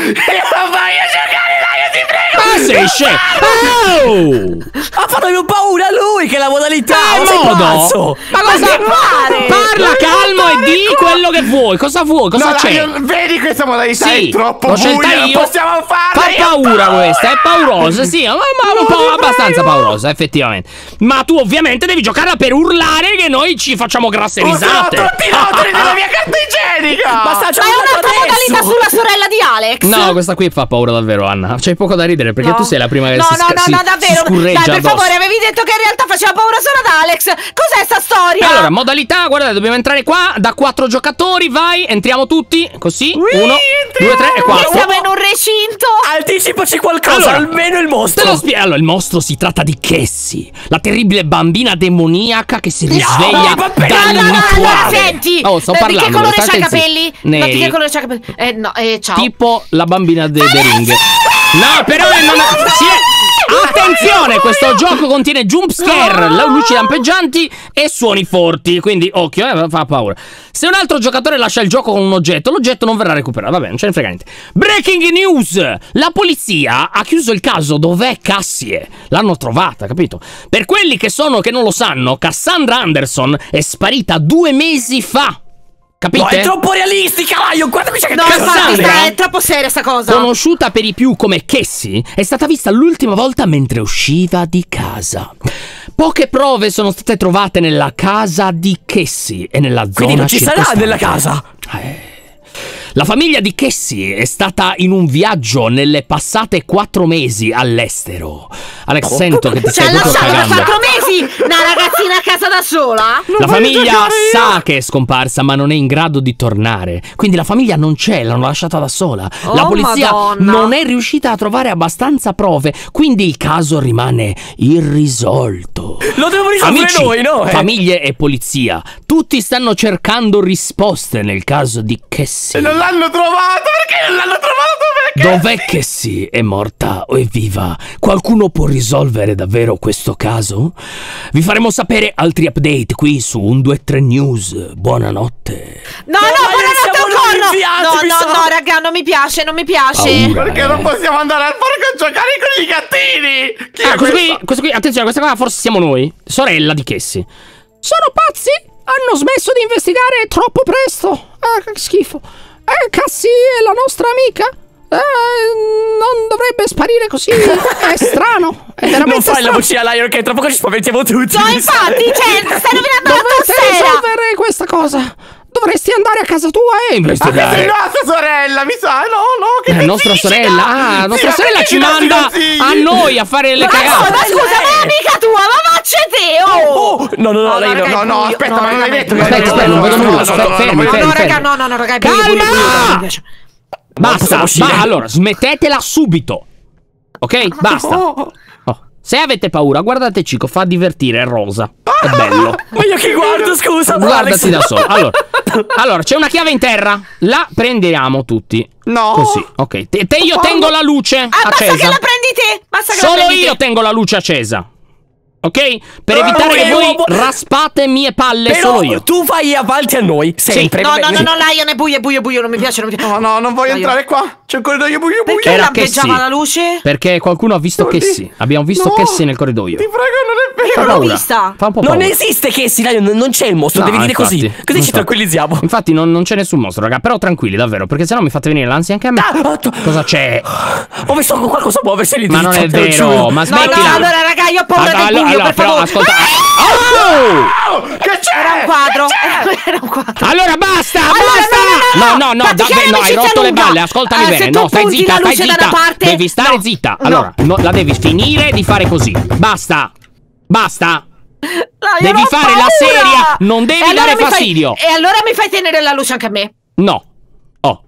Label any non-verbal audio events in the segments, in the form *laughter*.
Eu não vai chegar Ma sei scemo! Oh! Ha fatto più paura lui che la modalità! Eh, ma sei modo? pazzo! Ma, ma cosa pare? Parla calmo e di quello che vuoi! Cosa vuoi? Cosa no, c'è? Vedi questa modalità sì, è troppo buia! non Possiamo farla! Fa paura, paura questa, è paurosa, sì, ma, ma un po' abbastanza paurosa, effettivamente. Ma tu ovviamente devi giocarla per urlare che noi ci facciamo grasse risate. Ma tutti i nodri della mia carta igienica! Ma, è un'altra modalità sulla sorella di Alex! No, questa qui fa paura davvero, Anna. Cioè, c'hai poco da ridere perché no. tu sei la prima che no, si No, no, no, davvero. Dai, per favore, avevi detto che in realtà faceva paura solo ad Alex. Cos'è sta storia? Allora, modalità, guardate, dobbiamo entrare qua da quattro giocatori, vai, entriamo tutti, così. Whee, uno, entriamo. due, tre e quattro. Siamo in un recinto. Anticipaci qualcosa, allora, almeno il mostro. Te lo allora, il mostro si tratta di Cassie, la terribile bambina demoniaca che si risveglia no, dal no, no, no, allora, senti. Oh, sto eh, parlando. Di che colore c'ha i capelli? Neri. Ma di che colore c'ha i capelli? Eh, no, eh, ciao. Tipo la bambina de, de Ring. No, però è non... Si è... Attenzione, questo gioco contiene jump scare, luci lampeggianti e suoni forti, quindi occhio, eh, fa paura. Se un altro giocatore lascia il gioco con un oggetto, l'oggetto non verrà recuperato. Vabbè, non ce ne frega niente. Breaking news! La polizia ha chiuso il caso dov'è Cassie. L'hanno trovata, capito? Per quelli che sono che non lo sanno, Cassandra Anderson è sparita due mesi fa. Capite? No, è troppo realistica, Lion! Guarda qui c'è che No, sta, è troppo seria sta cosa! Conosciuta per i più come Cassie, è stata vista l'ultima volta mentre usciva di casa. Poche prove sono state trovate nella casa di Cassie e nella zona Quindi non ci sarà nella casa! Eh... La famiglia di Cassie è stata in un viaggio nelle passate quattro mesi all'estero. Alex, oh, sento che ti cioè, stai tutto cagando. quattro mesi! Una ragazzina a casa da sola? Non la famiglia sa che è scomparsa, ma non è in grado di tornare. Quindi la famiglia non c'è, l'hanno lasciata da sola. Oh, la polizia Madonna. non è riuscita a trovare abbastanza prove, quindi il caso rimane irrisolto. Lo dobbiamo risolvere Amici, noi, no? Eh? Famiglie e polizia, tutti stanno cercando risposte nel caso di Cassie. No, l'hanno trovato? Perché non l'hanno trovato? Perché? Dov'è che sì? È morta o è viva? Qualcuno può risolvere davvero questo caso? Vi faremo sapere altri update qui su 123 News. Buonanotte. No, no, buonanotte ancora! Ah, no, no, no, no, raga, non mi piace, non mi piace. Paura, Perché eh. non possiamo andare al parco a giocare con i gattini? Chi ah, questo qui, questo qui, attenzione, questa qua forse siamo noi. Sorella di Chessi. Sono pazzi? Hanno smesso di investigare troppo presto. Ah, che schifo. Eh, Cassie è la nostra amica. Eh, non dovrebbe sparire così. È strano. È veramente non fai strano. la vocina Lion che tra poco ci spaventiamo tutti. No, infatti, cioè, stai rovinando la Dovete la tossera. risolvere questa cosa dovresti andare a casa tua e eh, investigare. Ma ah, nostra sorella, mi sa, no, no, che eh, nostra sorella, ah, nostra sorella ci manda a noi a fare le cagate. Ma scusa, ma amica tua, ma faccia te, oh! oh, oh no, no, no, lei no, no, no, aspetta, ma non hai detto. Aspetta, aspetta, non vedo nulla, fermi, fermi. No, raga, no, no, no, raga, calma! Basta, ma allora, smettetela subito. Ok? Basta. Oh, se avete paura, guardate Cico, fa divertire Rosa. È bello. Ma *laughs* io che guardo, scusa. Guardati da solo. Allora, *laughs* allora, c'è una chiave in terra. La prendiamo tutti. No. Così, ok. Te, te io tengo la luce ah, accesa. Basta che la prendi te. Basta che Solo io te. tengo la luce accesa. Ok? Per evitare che voi raspate mie palle Però solo io. Tu fai avanti a noi, sempre. Sì. No, no, no, no, Lion è buio, buio, buio, non mi piace, non mi piace. No, no, non voglio Lion. entrare qua. C'è un corridoio buio, buio. Perché lampeggiava sì. la luce? Perché qualcuno ha visto che sì. Abbiamo visto no, sì nel corridoio. Ti prego, non è vero. L'ho vista. Fa un po' paura. Non esiste che sì, Lion, non c'è il mostro, no, devi dire infatti, così. Così ci tranquillizziamo. Infatti non, non c'è nessun mostro, raga, però tranquilli, davvero, perché sennò mi fate venire l'ansia anche a me. Ah, ah Cosa c'è? Ho visto qualcosa muoversi lì Ma non è vero, ma smettila. allora, raga, io ho paura del buio allora, per però, favore. ascolta. Ah! Oh! Che c'è? Era un quadro. Era un quadro. Allora basta, allora, basta. No, no, no, no, no, da, no hai rotto lunga. le balle. Ascoltami uh, bene. No, stai zitta, stai zitta. Parte... Devi stare no. zitta. Allora, no. la devi finire di fare così. Basta. Basta. No, devi fare paura. la serie. non devi allora dare fastidio. Fai... E allora mi fai tenere la luce anche a me? No. Oh.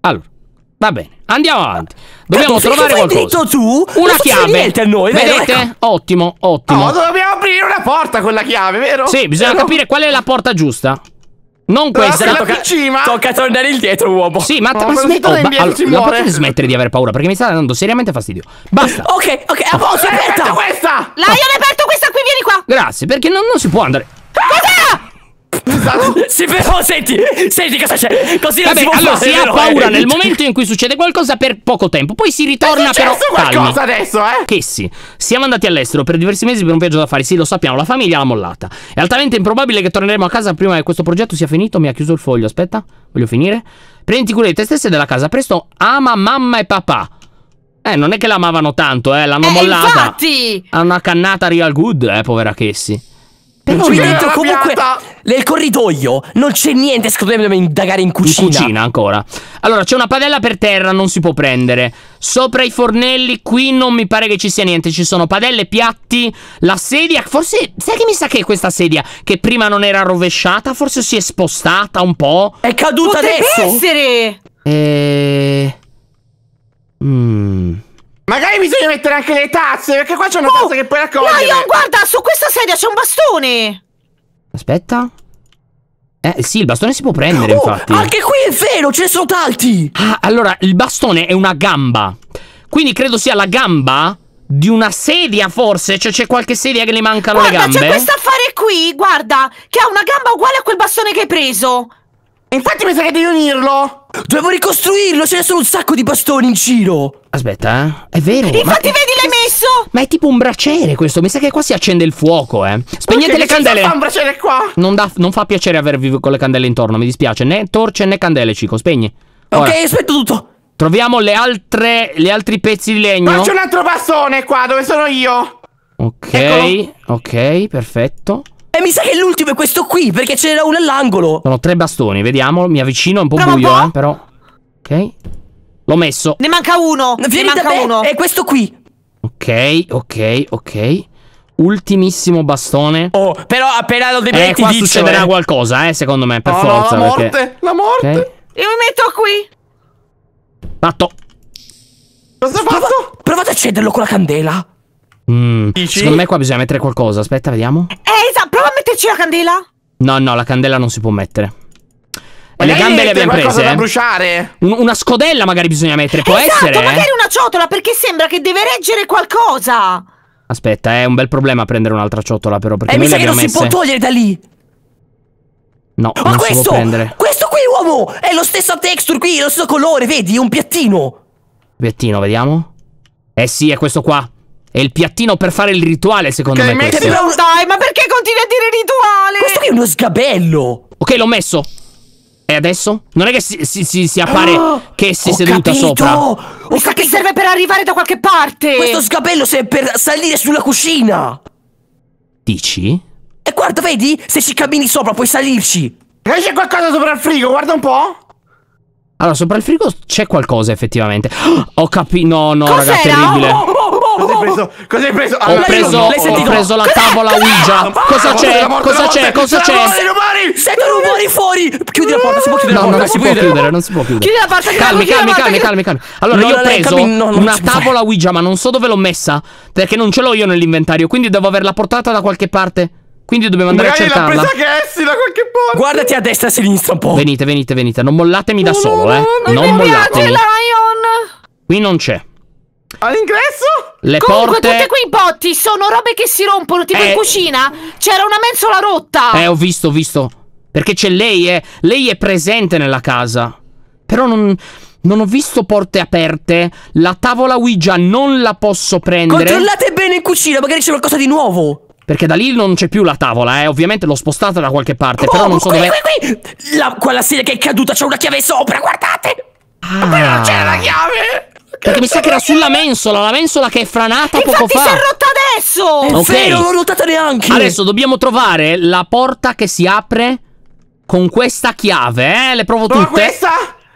Allora. Va bene, andiamo avanti. Dobbiamo Cato, trovare qualcosa. Dritto tu, una chiave. Niente a noi, Vedete? Vero? Ecco. Ottimo, ottimo. No, dobbiamo aprire una porta con la chiave, vero? Sì, bisogna vero? capire qual è la porta giusta. Non questa. No, tocca, cima. tocca tornare indietro, uomo. Sì, ma, no, ma smetti oh, indietro, allora, non potete smettere di avere paura perché mi sta dando seriamente fastidio. Basta. Ok, ok, a posto, aperta. questa. Lion, hai ah. aperto questa qui, vieni qua. Grazie, perché non, non si può andare. Esatto. *laughs* Sì, però senti, senti cosa c'è. Così Vabbè, non si allora fare, si ha paura eh. nel momento in cui succede qualcosa per poco tempo. Poi si ritorna è però calmi. adesso, eh? Che sì. Siamo andati all'estero per diversi mesi per un viaggio da fare. Sì, lo sappiamo, la famiglia l'ha mollata. È altamente improbabile che torneremo a casa prima che questo progetto sia finito. Mi ha chiuso il foglio, aspetta. Voglio finire. Prenditi cura di te stessa e della casa. Presto ama mamma e papà. Eh, non è che l'amavano tanto, eh, l'hanno eh, mollata. Infatti! Hanno una cannata real good, eh, povera Cassie. Però lì dentro comunque nel corridoio non c'è niente, secondo me dobbiamo indagare in cucina. In cucina ancora. Allora, c'è una padella per terra, non si può prendere. Sopra i fornelli qui non mi pare che ci sia niente, ci sono padelle, piatti, la sedia, forse sai che mi sa che è questa sedia che prima non era rovesciata, forse si è spostata un po'. È caduta Potrebbe adesso. essere. Eh Mmm Magari bisogna mettere anche le tazze, perché qua c'è una oh, tazza che puoi raccogliere. Lion, guarda, su questa sedia c'è un bastone. Aspetta. Eh, sì, il bastone si può prendere, oh, infatti. Anche qui è vero, ce ne sono tanti. Ah, allora, il bastone è una gamba. Quindi credo sia la gamba di una sedia, forse. Cioè, c'è qualche sedia che le mancano guarda, le gambe. Ma c'è questo affare qui, guarda, che ha una gamba uguale a quel bastone che hai preso. Infatti mi sa che devi unirlo! Dovevo ricostruirlo, ce ne sono un sacco di bastoni in giro! Aspetta, eh? È vero! Infatti vedi l'hai messo! Ma è tipo un braciere questo, mi sa che qua si accende il fuoco, eh! Spegnete okay, le candele! Ma un braciere qua! Non, da, non fa piacere avervi con le candele intorno, mi dispiace. Né torce né candele, Cico, spegni. Ora. Ok, aspetto tutto! Troviamo le altre, gli altri pezzi di legno. Ma c'è un altro bastone qua, dove sono io! Ok, Eccolo. ok, perfetto. E mi sa che l'ultimo è questo qui, perché ce n'era uno all'angolo. Sono tre bastoni, vediamolo. Mi avvicino, è un po' Bravo buio, po'. eh, però. Ok. L'ho messo. Ne manca uno. Vieni ne manca me. uno. È questo qui. Ok, ok, ok. Ultimissimo bastone. Oh, però appena lo devi eh, qua dice, succederà eh. qualcosa, eh, secondo me, per oh, forza. No, la morte, la morte. Okay. Io mi metto qui. Fatto. Cosa ho fatto? provate a accenderlo con la candela. Mm. Secondo me qua bisogna mettere qualcosa. Aspetta, vediamo. Eh, esatto, prova a metterci la candela. No, no, la candela non si può mettere. E le gambe le abbiamo prese. da eh. bruciare. Un, una scodella magari bisogna mettere, può esatto, essere. Eh. magari una ciotola perché sembra che deve reggere qualcosa. Aspetta, eh, è un bel problema prendere un'altra ciotola però perché eh, noi mi sa che non messe. si può togliere da lì. No, Ma non questo, si può prendere. Questo qui, uomo, è lo stesso texture qui, lo stesso colore, vedi? È un piattino. Piattino, vediamo. Eh sì, è questo qua. È il piattino per fare il rituale, secondo che me. Metti... Però dai, ma perché continui a dire rituale? Questo qui è uno sgabello. Ok, l'ho messo. E adesso? Non è che si, si, si, si appare oh, che si è seduta capito. sopra. Ho sa che serve per arrivare da qualche parte. Questo sgabello serve per salire sulla cucina. Dici? E guarda, vedi? Se ci cammini sopra puoi salirci. Ma c'è qualcosa sopra il frigo, guarda un po'. Allora, sopra il frigo c'è qualcosa effettivamente. Oh, *gasps* ho capito. No, no, Cos raga, terribile. Oh, Cosa oh! hai preso? Cosa hai preso? ho, preso ho preso la tavola Ouija. Cosa c'è? Cosa c'è? Cosa c'è? Sento rumori fuori. Chiudi la porta, si può chiudere no, la porta. No, non si può chiudere, non si può chiudere. Chiudi la porta, calmi, calmi, calmi, calmi, calmi. Allora, io ho preso una tavola Ouija, ma non so dove l'ho messa. Perché non ce l'ho io nell'inventario, quindi devo averla portata da qualche parte. Quindi dobbiamo andare Magari a cercarla. Magari l'ha presa che essi da qualche parte. Guardati a destra e a sinistra un po'. Venite, venite, venite. Non mollatemi da no, solo, no, eh. no, eh. Non mollatemi. Lion. Qui non c'è. All'ingresso? Le Comunque, porte... tutte quei botti sono robe che si rompono, tipo eh... in cucina c'era una mensola rotta. Eh, ho visto, ho visto. Perché c'è lei, eh. Lei è presente nella casa. Però non... Non ho visto porte aperte. La tavola Ouija non la posso prendere. Controllate bene in cucina, magari c'è qualcosa di nuovo. Perché da lì non c'è più la tavola, eh. Ovviamente l'ho spostata da qualche parte. Oh, però non so qui, dove. Qui, qui. La, quella sedia che è caduta, c'è una chiave sopra, guardate! Ah. non c'è la chiave! Perché mi sa che era sulla mensola, la mensola che è franata Infatti poco fa. Ma si è rotta adesso! È okay. vero, non l'ho notata neanche! Adesso dobbiamo trovare la porta che si apre con questa chiave, eh? Le provo Prova tutte. questa?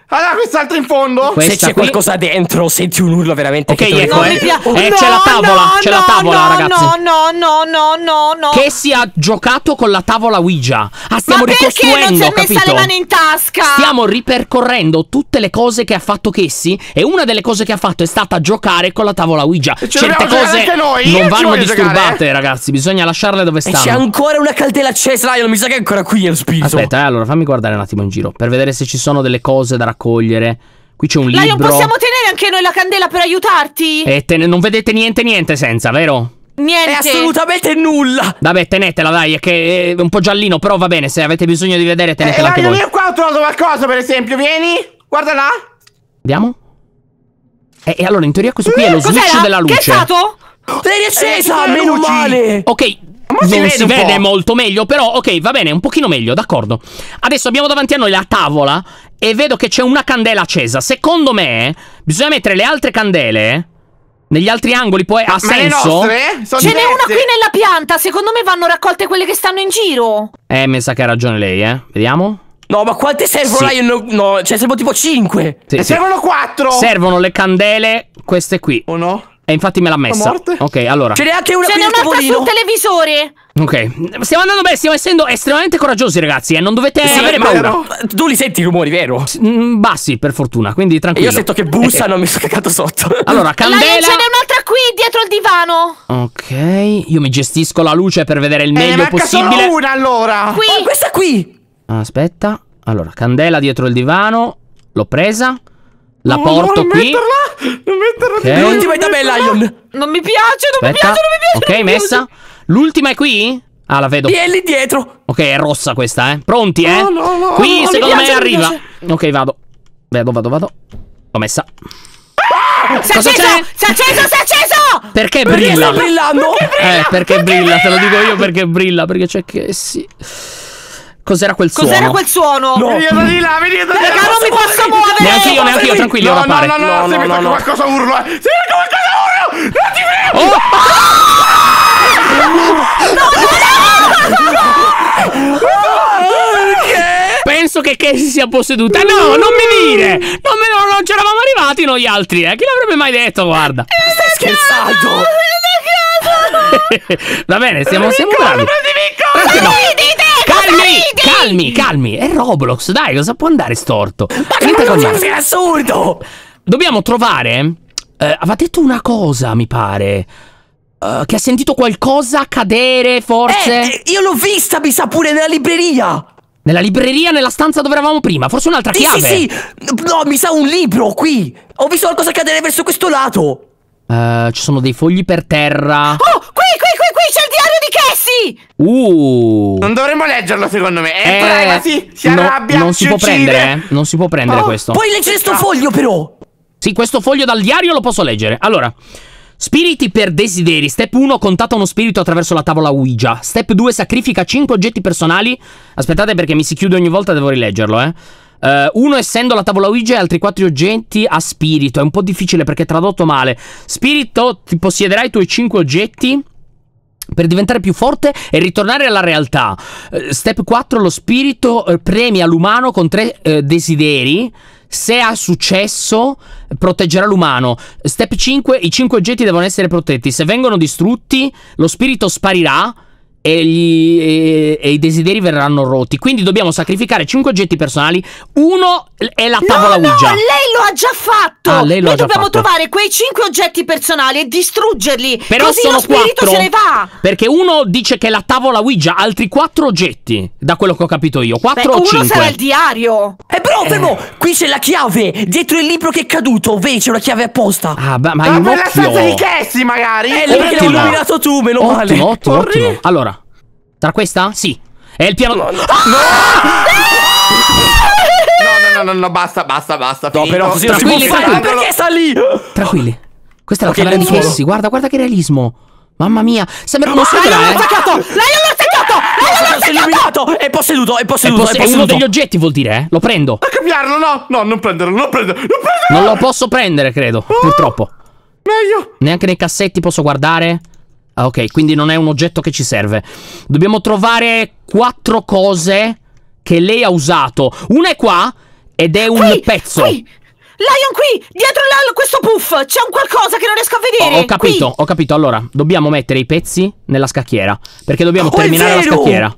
Allora, ah, quest'altro in fondo. Questa Se c'è qui... qualcosa dentro, senti un urlo veramente. Ok, che ecco. Eh. Pia- eh, no, c'è la tavola. No, c'è no, la tavola, no, ragazzi. No, no, no, no, no, no. Che si è giocato con la tavola Ouija. Ah, stiamo Ma ricostruendo. Non si è messa capito? le mani in tasca. Stiamo ripercorrendo tutte le cose che ha fatto Cassie. E una delle cose che ha fatto è stata giocare con la tavola Ouija. Cioè, Certe cose noi. Eh? non vanno disturbate, giocare, eh? ragazzi. Bisogna lasciarle dove eh, stanno. E c'è ancora una candela accesa, Lion. Mi sa che è ancora qui. È spirito. Aspetta, eh, allora fammi guardare un attimo in giro per vedere se ci sono delle cose da raccontare raccogliere. Qui c'è un Lion, libro. Lion, possiamo tenere anche noi la candela per aiutarti? E eh, te ne, non vedete niente, niente senza, vero? Niente. È assolutamente nulla. Vabbè, tenetela, dai, è che eh, è un po' giallino, però va bene, se avete bisogno di vedere, tenetela eh, anche Lion, voi. Io qua ho trovato qualcosa, per esempio, vieni, guarda là. Vediamo. E, eh, e allora, in teoria, questo qui è lo mm, switch della luce. Che è stato? L'hai riaccesa, eh, meno male. Ok, non si, si vede, molto meglio, però ok, va bene, un pochino meglio, d'accordo. Adesso abbiamo davanti a noi la tavola e vedo che c'è una candela accesa. Secondo me, bisogna mettere le altre candele negli altri angoli poi ha ma senso? Eh? Ce n'è una qui nella pianta, secondo me vanno raccolte quelle che stanno in giro. Eh, mi sa che ha ragione lei, eh. Vediamo. No, ma quante servono? Sì. No, no, cioè servono tipo 5. Sì, sì. servono 4. Servono le candele, queste qui. O no? E infatti me l'ha messa. Ok, allora. Ce n'è anche una Ce n'è un'altra sul televisore. Ok, stiamo andando bene, stiamo essendo estremamente coraggiosi, ragazzi. E eh. non dovete sì, avere paura. No. Tu li senti i rumori, vero? S mm, bassi, per fortuna, quindi tranquillo. io sento che bussano, eh, eh. mi sono cagato sotto. Allora, candela. Lion, ce n'è un'altra qui dietro il divano. Ok, io mi gestisco la luce per vedere il eh, meglio eh, possibile. Solo una allora. Qui. Oh, questa qui. Aspetta. Allora, candela dietro il divano. L'ho presa. La no, porto non qui. Metterla, non metterla. Okay. L'ultima è da me, Lion. Non mi piace, non Aspetta. mi piace, non mi piace. Ok, messa. L'ultima è qui? Ah, la vedo. lì dietro. Ok, è rossa questa, eh. Pronti, eh? No, no, no. Qui no, secondo piace, me arriva. Ok, vado. Vado, vado, vado. L'ho messa. Ah! si è acceso! Si è acceso! Si è acceso! Perché brilla? Perché brillando? Perché brilla? Eh, perché, perché brilla? brilla? Te lo dico io *laughs* perché brilla. Perché c'è che sì. Cos'era quel suono? Cos'era quel suono? No. Venite da di là, venite da là. Raga, non mi posso muovere. Neanche io, neanche io, tranquillo. No, no, no, no, no, se mi tocca qualcosa urlo. Se mi tocca qualcosa urlo. Non ti vedo. Oh! *laughs* No, no, no. Penso che Kay si sia posseduta. No, non mi dire. Non, me, no, non c'eravamo arrivati noi altri, eh. Chi l'avrebbe mai detto, guarda. Stai scherzando. *laughs* Va bene, siamo, siamo bravi. Perché no? calmi, calmi, calmi. È Roblox, dai, cosa può andare storto? Ma che Niente è assurdo! Dobbiamo trovare... Eh, aveva detto una cosa, mi pare. Uh, che ha sentito qualcosa cadere, forse? Eh, eh, io l'ho vista, mi sa, pure nella libreria! Nella libreria, nella stanza dove eravamo prima, forse un'altra sì, chiave. Sì, sì, no, mi sa un libro qui. Ho visto qualcosa cadere verso questo lato. Uh, ci sono dei fogli per terra. Oh, Uh! Non dovremmo leggerlo, secondo me. È eh, eh, privacy! Si no, arrabbia, non si, si può prendere, eh. Non si può prendere oh, questo. Puoi leggere sto foglio, però! Sì, questo foglio dal diario lo posso leggere. Allora... Spiriti per desideri. Step 1. Contata uno spirito attraverso la tavola Ouija. Step 2. Sacrifica 5 oggetti personali. Aspettate perché mi si chiude ogni volta, devo rileggerlo, eh. Uh, uno essendo la tavola Ouija e altri quattro oggetti a spirito. È un po' difficile perché è tradotto male. Spirito, ti possiederai i tuoi 5 oggetti per diventare più forte e ritornare alla realtà. Eh, step 4, lo spirito eh, premia l'umano con tre eh, desideri. Se ha successo, proteggerà l'umano. Step 5, i cinque oggetti devono essere protetti. Se vengono distrutti, lo spirito sparirà e, gli, e, e, i desideri verranno rotti. Quindi dobbiamo sacrificare 5 oggetti personali. Uno è la tavola no, Ouija. No, lei lo ha già fatto. Ah, lei lo Noi dobbiamo fatto. trovare quei 5 oggetti personali e distruggerli. Però così sono lo spirito 4, se ne va. Perché uno dice che è la tavola Ouija, altri 4 oggetti, da quello che ho capito io. 4 Beh, o uno sarà il diario. E eh, però, fermo, eh. qui c'è la chiave dietro il libro che è caduto. Vedi, c'è una chiave apposta. Ah, beh, ma, ma io. Ma per la stanza di Cassie, magari. Eh, l'hai illuminato tu, meno ottimo, male. Ottimo, Corri. ottimo. Allora, tra questa? Sì. È il piano... No, no, ah! no. no, no, no, no, basta, basta, basta. No, però così tranquilli, ma Perché sta lì? Tranquilli. Questa è la camera di Cassi. Guarda, guarda che realismo. Mamma mia, sembra uno sopra. L'hanno eh. ammazzato! L'hanno ammazzato! L'hanno ammazzato! È posseduto, è posseduto, è, poss- è posseduto. uno degli oggetti vuol dire, eh? Lo prendo. A cambiarlo, no! No, non prenderlo, non prenderlo, non prenderlo! Non lo posso prendere, credo, ah! purtroppo. Meglio. Neanche nei cassetti posso guardare. Ah, ok, quindi non è un oggetto che ci serve. Dobbiamo trovare quattro cose che lei ha usato. Una è qua ed è un qui, pezzo. Qui. Lion qui, dietro la, questo puff, c'è un qualcosa che non riesco a vedere. Ho, ho capito, qui. ho capito. Allora, dobbiamo mettere i pezzi nella scacchiera, perché dobbiamo oh, terminare la scacchiera.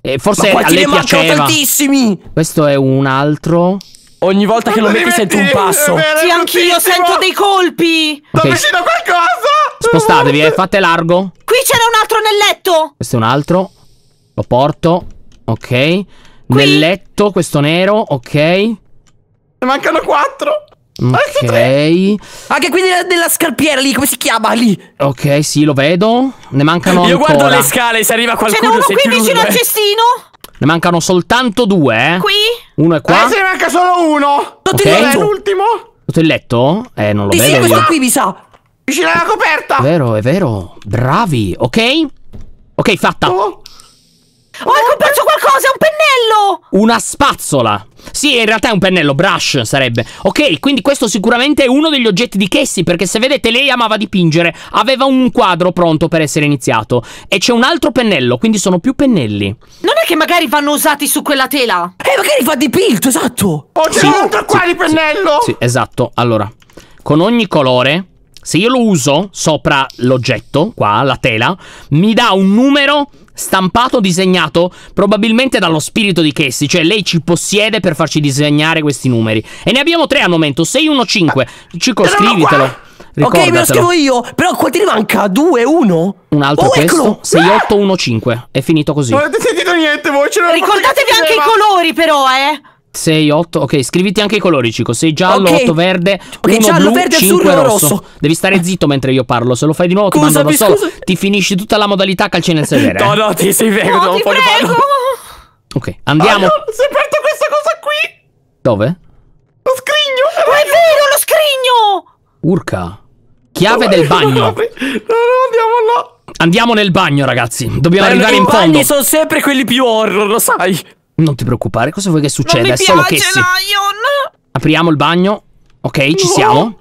E forse Ma a lei piaceva. tantissimi. Questo è un altro. Ogni volta non che lo metti, metti sento un passo. Sì, anch'io sento dei colpi. Da okay. vicino qualcosa. Spostatevi, eh, fate largo. Qui c'era un altro nel letto. Questo è un altro. Lo porto. Ok. Qui? Nel letto, questo nero. Ok. Ne mancano quattro. Ok. Ah, Anche qui nella, nella, scarpiera lì, come si chiama lì? Ok, sì, lo vedo. Ne mancano Io ancora. guardo le scale, se arriva qualcuno. C'è uno qui vicino al cestino. Ne mancano soltanto due, eh? Qui? Uno è qua. Eh, se ne manca solo uno. Sotto okay. il letto. L'ultimo. Sotto il letto? Eh, non lo mi vedo. Sì, questo qui mi sa. Vicino alla coperta! È vero, è vero. Bravi, ok? Ok, fatta. Oh. Oh, hai comprato qualcosa, è un pennello! Una spazzola! Sì, in realtà è un pennello, brush sarebbe. Ok, quindi questo sicuramente è uno degli oggetti di Cassie, perché se vedete lei amava dipingere, aveva un quadro pronto per essere iniziato. E c'è un altro pennello, quindi sono più pennelli. Non è che magari vanno usati su quella tela? Eh, magari fa dipinto, esatto! Oh, c'è sì, un altro qua sì, di pennello! Sì, sì, esatto. Allora, con ogni colore se io lo uso sopra l'oggetto, qua, la tela, mi dà un numero stampato, disegnato probabilmente dallo spirito di Cassie, cioè lei ci possiede per farci disegnare questi numeri. E ne abbiamo tre al momento, 615. Cico, scrivitelo. Ricordatelo. Ok, me lo scrivo io. Però quanti ne manca? 2, 1? Un altro oh, questo. Eccolo. 6815. È finito così. Non avete sentito niente voi, ce l'ho Ricordatevi anche i colori, però, eh. 6, 8. Ok, scriviti anche i colori, Cico. 6 giallo, 8 okay. verde, 1 giallo, blu, verde, 5 rosso. rosso. Devi stare eh. zitto mentre io parlo. Se lo fai di nuovo, ti mando da solo. Scusami. Ti finisci tutta la modalità calci nel *laughs* sedere. no, eh. no, ti sei vero, no, non voglio farlo. Ok, andiamo. Oh, no, si è aperto questa cosa qui. Dove? Lo scrigno. Ma è vero, lo scrigno. Urca. Chiave no, del bagno. no, no, andiamo là. Andiamo nel bagno, ragazzi. Dobbiamo Beh, arrivare in fondo. I bagni sono sempre quelli più horror, lo sai. Non ti preoccupare, cosa vuoi che succeda? Non mi piace, È solo che sì. Lion! Apriamo il bagno. Ok, ci no. siamo.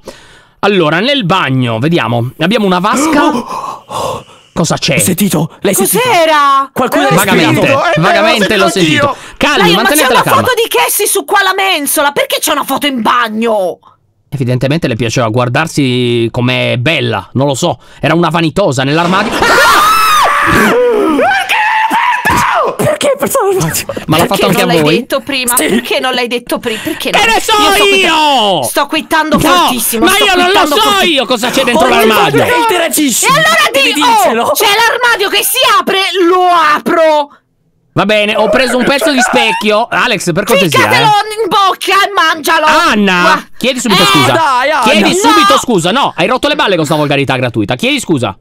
Allora, nel bagno, vediamo. Abbiamo una vasca. *gasps* Cosa c'è? Ho sentito, l'hai sentito? Cos'era? Qualcuno l'ha sentito. vagamente, eh, vagamente l'ho sentito. Calmi, mantenete la calma. Ma c'è una foto di Cassie su qua la mensola, perché c'è una foto in bagno? Evidentemente le piaceva guardarsi com'è bella, non lo so. Era una vanitosa nell'armadio. Ah! *laughs* *laughs* portato al bagno. Ma l'ha fatto anche a voi? Perché non l'hai detto prima? Sì. Perché non l'hai detto prima? Perché che ne so io? io? Sto quittando no, fortissimo. Ma io non lo so fortissimo. io cosa c'è dentro oh, l'armadio. Che interagisci. E allora di... Oh, c'è l'armadio che si apre, lo apro. Va bene, ho preso un pezzo di specchio. Alex, per cortesia. Eh. Ficcatelo eh. in bocca e mangialo. Anna, Ma... chiedi subito eh, scusa. Dai, Anna. Chiedi no. subito scusa. No, hai rotto le balle con questa volgarità gratuita. Chiedi scusa.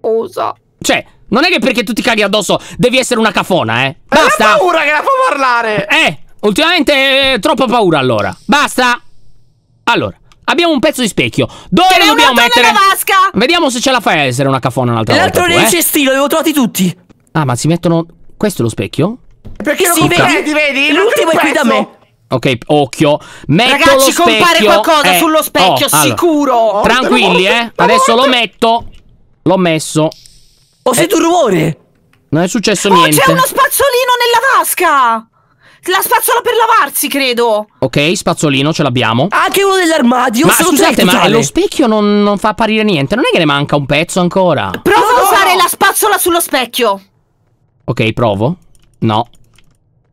Scusa. Cioè, non è che perché tu ti caghi addosso devi essere una cafona, eh. Basta. Ho paura che la fa parlare. Eh, ultimamente eh, troppa paura allora. Basta. Allora, abbiamo un pezzo di specchio. Dove ce dobbiamo mettere? Nella vasca. Vediamo se ce la fai a essere una cafona un'altra volta. L'altro nel eh. cestino, li ho trovati tutti. Ah, ma si mettono Questo è lo specchio? Perché non sì, vedi, vedi, vedi? L'ultimo è qui da me. Ok, occhio. Metto Ragazzi, compare qualcosa eh, sullo specchio, oh, sicuro. Allora, tranquilli, eh. Adesso lo metto. L'ho messo. Ho sentito un rumore! Non è successo oh, niente. c'è uno spazzolino nella vasca. La spazzola per lavarsi, credo. Ok, spazzolino, ce l'abbiamo. Anche uno dell'armadio. Ma scusate, ma lo specchio non, non, fa apparire niente. Non è che ne manca un pezzo ancora. Prova no! a usare la spazzola sullo specchio. Ok, provo. No.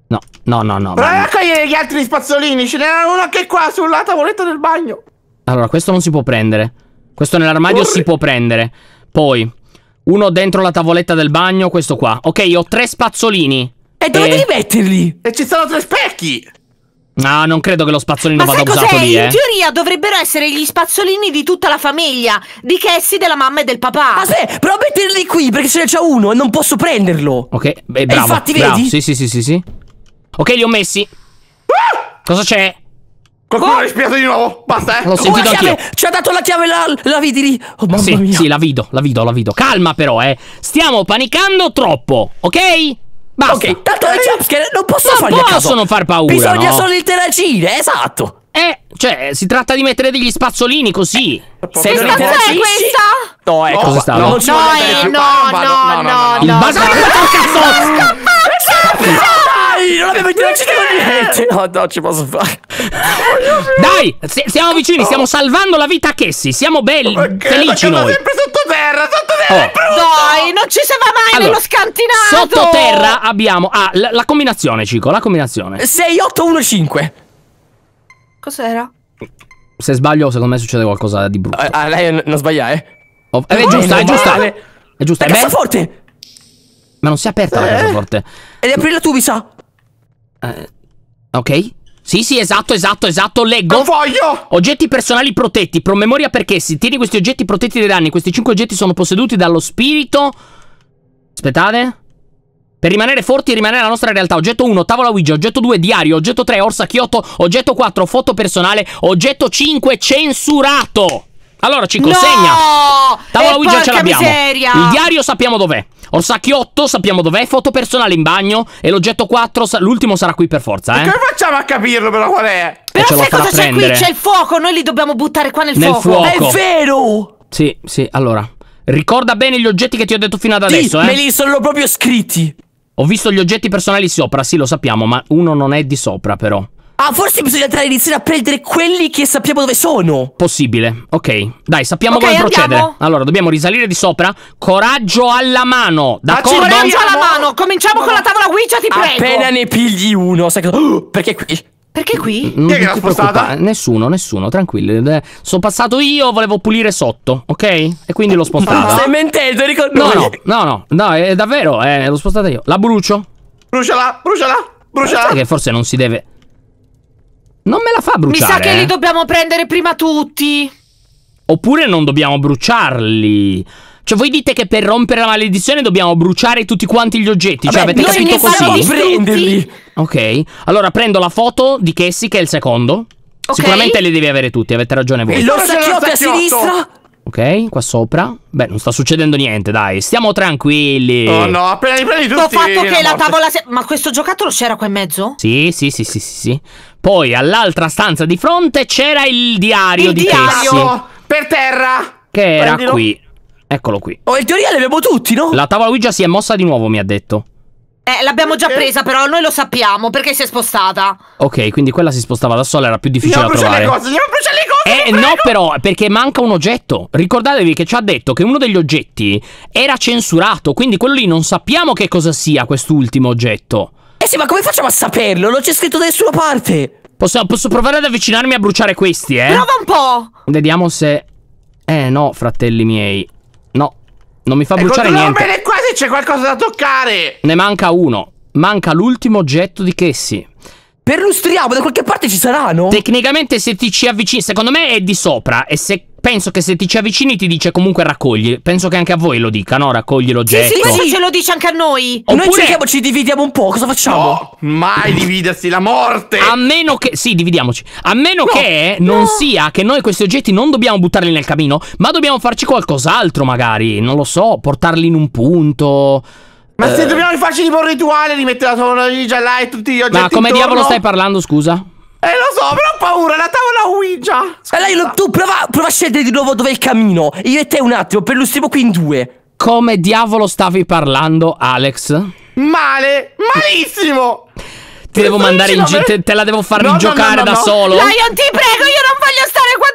No, no, no, no. Prova a cogliere gli altri spazzolini. Ce n'era uno anche qua sulla tavoletta del bagno. Allora, questo non si può prendere. Questo nell'armadio si può prendere. Poi, uno dentro la tavoletta del bagno, questo qua. Ok, ho tre spazzolini. E dove e... devi metterli? E ci sono tre specchi! No, non credo che lo spazzolino Ma vada usato lì, eh. In teoria dovrebbero essere gli spazzolini di tutta la famiglia, di Cassie, della mamma e del papà. Ma se, però metterli qui, perché ce ne c'è uno e non posso prenderlo. Ok, beh, bravo. E infatti, bravo. vedi? Sì, sì, sì, sì, sì. Ok, li ho messi. Ah! Cosa c'è? Qualcuno oh! respira di nuovo, basta, eh! L'ho sentito anch'io! Ci ha dato la chiave la, la vidi Oh, mamma sì, mia. Sì, la vedo, la vedo, la vedo. Calma però, eh! Stiamo panicando troppo, ok? Basta. Ok, tanto eh, le jumpscare non possono far paura. Non possono far paura, Bisogna no? solo interagire, esatto! Eh, cioè, si tratta di mettere degli spazzolini così. Eh, se non interagisci... questa? No, ecco, no, questa eh, no. No, no, no, no, no, no, no, no, no, no, no, no, no, no, no, no, no, no, no, no, dai, non abbiamo eh, interagito eh. niente. No, no, ci posso fare. Dai, siamo vicini, oh. stiamo salvando la vita a Chessi. Siamo belli, Perché? felici noi. sempre sottoterra, sottoterra. Oh. Dai, non ci si va mai allora, nello scantinato. Sottoterra abbiamo. Ah, la, la combinazione, Cico, la combinazione. 6815. Cos'era? Se sbaglio, secondo me succede qualcosa di brutto. Eh, ah, lei non sbaglia, eh? Oh, eh, è giusta, è giusta. È giusta. È giusta. È forte. Ma non si è aperta eh. la casa forte. E riaprirla tu, mi sa. Eh, ok. Sì, sì, esatto, esatto, esatto, leggo. Non voglio! Oggetti personali protetti, promemoria perché si tieni questi oggetti protetti dai danni. Questi 5 oggetti sono posseduti dallo spirito. Aspettate. Per rimanere forti e rimanere la nostra realtà. Oggetto 1, tavola Ouija. Oggetto 2, diario. Oggetto 3, orsa Kyoto. Oggetto 4, foto personale. Oggetto 5, censurato. Allora ci consegna. No! Eh, tavola e Ouija ce l'abbiamo. Il diario sappiamo dov'è. Orsacchiotto, sappiamo dov'è, foto personale in bagno e l'oggetto 4, l'ultimo sarà qui per forza, eh. E come facciamo a capirlo però qual è? Eh, però sai cosa c'è qui? C'è il fuoco, noi li dobbiamo buttare qua nel, nel fuoco. fuoco. È vero! Sì, sì, allora. Ricorda bene gli oggetti che ti ho detto fino ad adesso, sì, eh. me li sono proprio scritti. Ho visto gli oggetti personali sopra, sì, lo sappiamo, ma uno non è di sopra però. Ah, forse bisogna iniziare a prendere quelli che sappiamo dove sono. Possibile. Ok. Dai, sappiamo okay, come andiamo. procedere. Allora, dobbiamo risalire di sopra. Coraggio alla mano. Ah, D'accordo? Coraggio alla mano. Cominciamo no. con la tavola Ouija, ti prego. Appena ne pigli uno. Sai cosa... Oh, perché qui? Perché qui? Chi è che l'ha spostata? Nessuno, nessuno, tranquillo. Eh, sono passato io, volevo pulire sotto, ok? E quindi l'ho spostata. Ma stai mentendo, ricordo. No, no, no, no, no, è davvero, eh, l'ho spostata io. La brucio? Bruciala, bruciala, bruciala. Sai che forse non si deve... Non me la fa bruciare. Mi sa che li eh? dobbiamo prendere prima tutti. Oppure non dobbiamo bruciarli. Cioè, voi dite che per rompere la maledizione dobbiamo bruciare tutti quanti gli oggetti. Cioè, Vabbè, cioè, avete noi capito così? prenderli. Ok. Allora prendo la foto di Cassie, che è il secondo. Okay. Sicuramente le devi avere tutti, avete ragione voi. E lo sacchiotto a sinistra. Ok, qua sopra. Beh, non sta succedendo niente, dai. Stiamo tranquilli. Oh no, appena li prendi tutti. Ho fatto che la morte. tavola. Se... Ma questo giocattolo c'era qua in mezzo? Sì, sì, sì, sì, sì, sì. Poi all'altra stanza di fronte c'era il diario il di diario Cassie. per terra. Che era Prendilo. qui. Eccolo qui. Oh, in teoria li abbiamo tutti, no? La tavola Luigia si è mossa di nuovo, mi ha detto. Eh, l'abbiamo già presa, però noi lo sappiamo perché si è spostata. Ok, quindi quella si spostava da sola, era più difficile da trovare. Le cose, le cose, eh, no, però, perché manca un oggetto. Ricordatevi che ci ha detto che uno degli oggetti era censurato, quindi quello lì non sappiamo che cosa sia quest'ultimo oggetto. Eh sì, ma come facciamo a saperlo? Non c'è scritto da nessuna parte. Posso, posso, provare ad avvicinarmi a bruciare questi, eh? Prova un po'. Vediamo se... Eh, no, fratelli miei. No, non mi fa bruciare niente. Ma bene qua se c'è qualcosa da toccare. Ne manca uno. Manca l'ultimo oggetto di Chessi. Perlustriamo, da qualche parte ci saranno? Tecnicamente se ti ci avvicini, secondo me è di sopra e se Penso che se ti ci avvicini ti dice comunque raccogli. Penso che anche a voi lo dica, no? Raccogli l'oggetto. Sì, sì, sì, ce lo dice anche a noi. Oppure... Noi cerchiamo, ci dividiamo un po', cosa facciamo? No, mai dividersi la morte. A meno che sì, dividiamoci. A meno no, che no. non sia che noi questi oggetti non dobbiamo buttarli nel camino, ma dobbiamo farci qualcos'altro magari, non lo so, portarli in un punto. Ma eh... se dobbiamo farci tipo un rituale di mettere la tua tecnologia là e tutti gli oggetti Ma come intorno... diavolo stai parlando, scusa? Eh lo so, però ho paura, la Ouija! E eh, lei tu prova, prova, a scendere di nuovo dove è il camino. Io e te un attimo, per lo qui in due. Come diavolo stavi parlando, Alex? Male, malissimo! Ti devo mandare in giro, te, te, la devo far no, giocare no, no, da solo. Lion, ti prego, io non voglio stare qua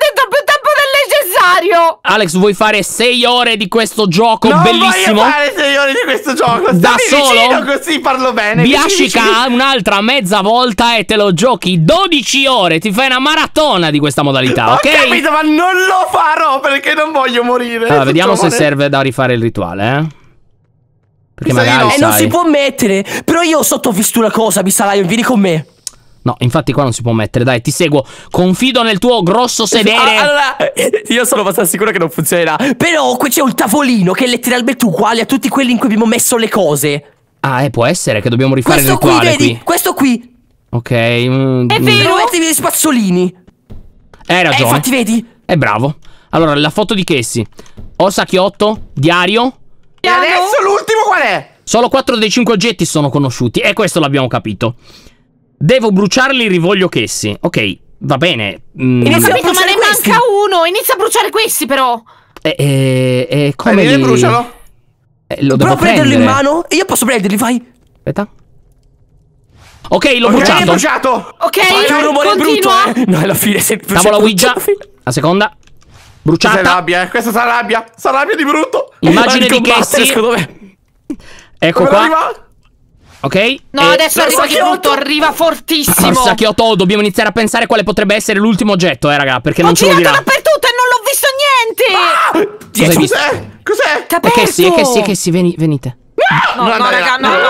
contrario! Alex, vuoi fare 6 ore di questo gioco non bellissimo? Non voglio fare 6 ore di questo gioco! Da solo? così parlo bene! Biascica un'altra mezza volta e te lo giochi 12 ore! Ti fai una maratona di questa modalità, ok? Ho capito, ma non lo farò perché non voglio morire! Allora, vediamo se serve da rifare il rituale, eh? Perché mi Eh, non si può mettere! Però io sotto ho visto una cosa, mi sa, vieni con me! No, infatti qua non si può mettere, dai, ti seguo. Confido nel tuo grosso sedere. Allora, ah, ah, ah. io sono abbastanza sicuro che non funzionerà. Però qui c'è un tavolino che è letteralmente uguale a tutti quelli in cui abbiamo messo le cose. Ah, eh, può essere che dobbiamo rifare questo qui, vedi, qui. Questo qui. Ok. Mm, è mm. vero. Mettimi gli spazzolini. Hai eh, ragione. Eh, infatti, vedi. È eh, bravo. Allora, la foto di Casey. Ossa Chiotto, diario. E adesso l'ultimo qual è? Solo 4 dei 5 oggetti sono conosciuti e questo l'abbiamo capito. Devo bruciarli, rivoglio che essi. Ok, va bene. Mm. Inizia a capito, ma ne questi. manca uno. Inizia a bruciare questi, però. E, e, e come. Eh, li bruciano? Eh, lo devo Provo prenderlo in mano e io posso prenderli, vai. Aspetta. Ok, l'ho okay, bruciato. bruciato. Ok, Faccio un rumore continua. brutto. Eh. No, la fine se Tavola Ouija. La seconda. Bruciata. Questa è rabbia, eh. Questa sarà rabbia. Sarà rabbia di brutto. Immagine di Cassie. Ecco Come qua ok? No, e eh, adesso arriva di brutto, arriva fortissimo. Sa che Toto, dobbiamo iniziare a pensare quale potrebbe essere l'ultimo oggetto, eh, raga, perché Ho non ce lo dirà. Ho girato dappertutto e non l'ho visto niente. Ah, cos'è? Cos'è? T'ha perso. È che sì, che sì, che sì, venite. No, no, no, no raga, no, no, no.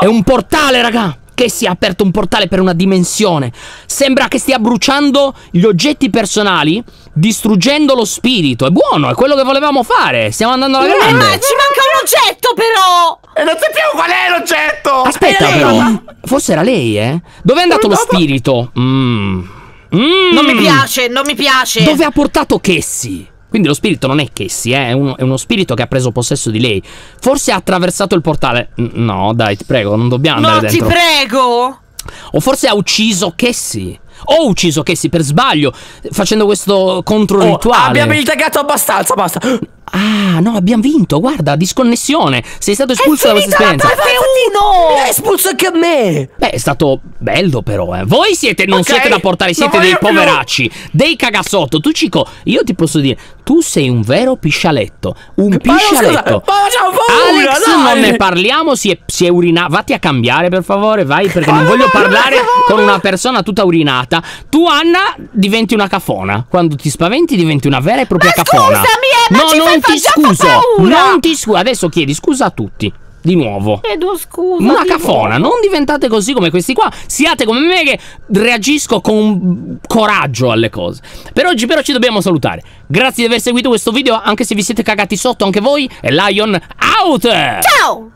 È un portale, raga che si è aperto un portale per una dimensione. Sembra che stia bruciando gli oggetti personali, distruggendo lo spirito. È buono, è quello che volevamo fare. Stiamo andando alla grande. Eh, ma ci manca un oggetto, però! E eh, non sappiamo qual è l'oggetto! Aspetta, però. Forse era lei, eh? Dove è andato lo spirito? Mmm. Mm. Non mi mm. piace, non mi piace. Dove ha portato Kessi? Quindi lo spirito non è che si eh, è, uno, è uno spirito che ha preso possesso di lei. Forse ha attraversato il portale. No, dai, ti prego, non dobbiamo no, andare dentro. No, ti prego! O forse ha ucciso Cassie. Ho ucciso Cassie per sbaglio, facendo questo contro rituale. Oh, abbiamo indagato abbastanza, basta. Ah, no, abbiamo vinto. Guarda, disconnessione. Sei stato espulso da questa esperienza. Ma parte 1! Mi espulso anche a me. Beh, è stato bello, però. Eh. Voi siete, non okay. siete da portare, siete dei poveracci, più. dei cagasotto. Tu, Cico, io ti posso dire, tu sei un vero piscialetto. Un ma piscialetto. Ma c'ho paura, Alex, dai. non ne parliamo. Si è, si è urinato. Vatti a cambiare, per favore. Vai, perché non voglio parlare con una persona tutta urinata. Tu, Anna, diventi una cafona. Quando ti spaventi, diventi una vera e propria ma cafona. Scusami, ma no, non ti scuso. Paura. Non ti scuso. Adesso chiedi scusa a tutti. Di nuovo. Chiedo eh, scusa. Una cafona, nuovo. non diventate così come questi qua. Siate come me che reagisco con coraggio alle cose. Per oggi però ci dobbiamo salutare. Grazie di aver seguito questo video, anche se vi siete cagati sotto anche voi. E Lion out! Ciao!